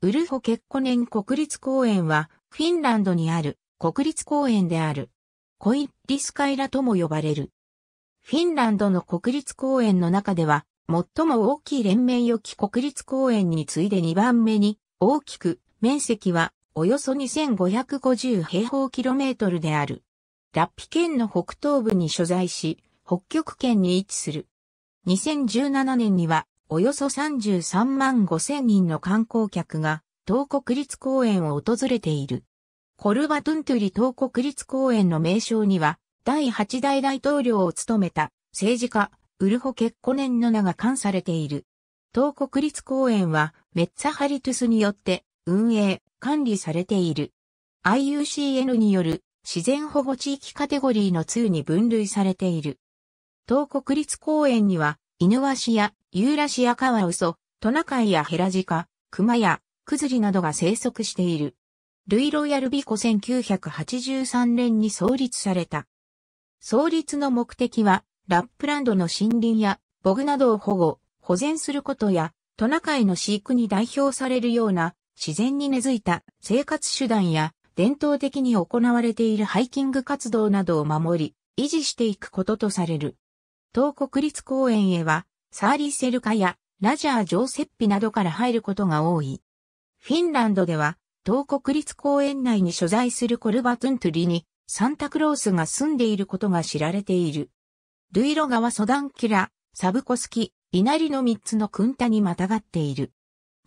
ウルホケッコネン国立公園は、フィンランドにある国立公園である。コイリスカイラとも呼ばれる。フィンランドの国立公園の中では、最も大きい連綿予期国立公園に次いで2番目に大きく、面積はおよそ2550平方キロメートルである。ラッピ県の北東部に所在し、北極圏に位置する。2017年にはおよそ33万5千人の観光客が、東国立公園を訪れている。コルバトゥントゥリ東国立公園の名称には、第8代大統領を務めた政治家、ウルホ・ケッコネンの名が冠されている。東国立公園は、メッツァハリトゥスによって運営、管理されている。IUCN による自然保護地域カテゴリーの2に分類されている。東国立公園には、イヌワシやユーラシアカワウソ、トナカイやヘラジカ、クマやクズリなどが生息している。ルイ・ローヤル・ビコ1983年に創立された。創立の目的は、ラップランドの森林やボグなどを保護、保全することや、トナカイの飼育に代表されるような自然に根付いた生活手段や伝統的に行われているハイキング活動などを守り、維持していくこととされる。東国立公園へはサーリセルカやラジャー・ジョーセッピなどから入ることが多い。フィンランドでは、東国立公園内に所在するコルバトゥントゥリに、サンタクロースが住んでいることが知られている。ルイロ川ソダンキラ、サブコスキ、イナリの三つのクンタにまたがっている。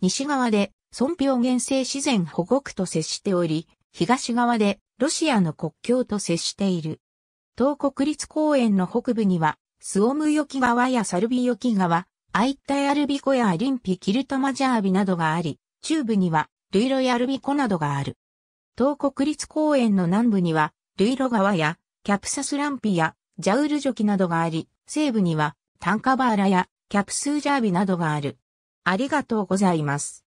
西側で、孫平原生自然保護区と接しており、東側でロシアの国境と接している。東国立公園の北部にはスオムヨキ川やサルビヨキ川、アイッタイアルビコやアリンピキルトマジャービなどがあり、中部にはルイロやアルビコなどがある。東国立公園の南部にはルイロ川やキャプサスランピやジャウルジョキなどがあり、西部にはタンカバーラやキャプスージャービなどがある。ありがとうございます。